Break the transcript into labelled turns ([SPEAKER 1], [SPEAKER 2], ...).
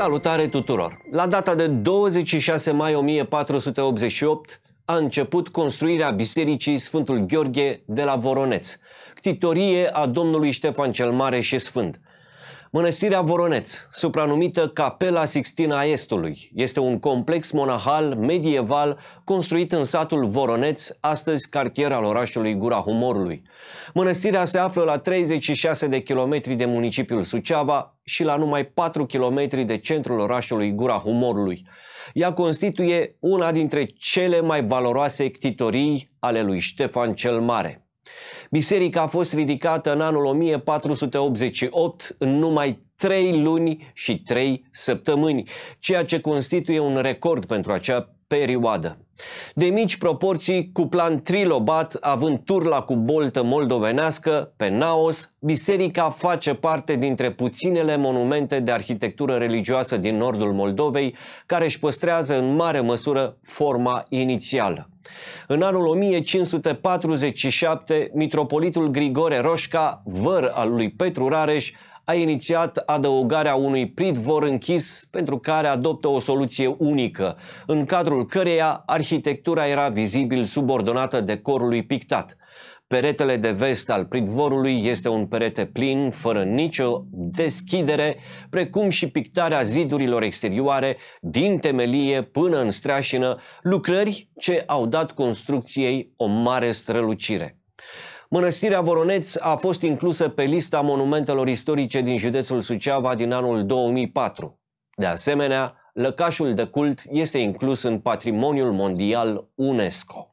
[SPEAKER 1] Salutare tuturor! La data de 26 mai 1488 a început construirea bisericii Sfântul Gheorghe de la Voroneț, ctitorie a domnului Ștefan cel Mare și Sfânt – Mănăstirea Voroneț, supranumită Capela Sixtina Estului, este un complex monahal medieval construit în satul Voroneț, astăzi cartier al orașului Gura Humorului. Mănăstirea se află la 36 de kilometri de municipiul Suceava și la numai 4 kilometri de centrul orașului Gura Humorului. Ea constituie una dintre cele mai valoroase ctitorii ale lui Ștefan cel Mare. Biserica a fost ridicată în anul 1488 în numai 3 luni și 3 săptămâni, ceea ce constituie un record pentru acea perioadă. De mici proporții, cu plan trilobat, având turla cu boltă moldovenească, pe Naos, biserica face parte dintre puținele monumente de arhitectură religioasă din nordul Moldovei, care își păstrează în mare măsură forma inițială. În anul 1547, mitropolitul Grigore Roșca, văr al lui Petru Rareș, a inițiat adăugarea unui pridvor închis pentru care adoptă o soluție unică, în cadrul căreia arhitectura era vizibil subordonată decorului pictat. Peretele de vest al pridvorului este un perete plin, fără nicio deschidere, precum și pictarea zidurilor exterioare din temelie până în streașină, lucrări ce au dat construcției o mare strălucire. Mănăstirea Voroneț a fost inclusă pe lista monumentelor istorice din județul Suceava din anul 2004. De asemenea, lăcașul de cult este inclus în patrimoniul mondial UNESCO.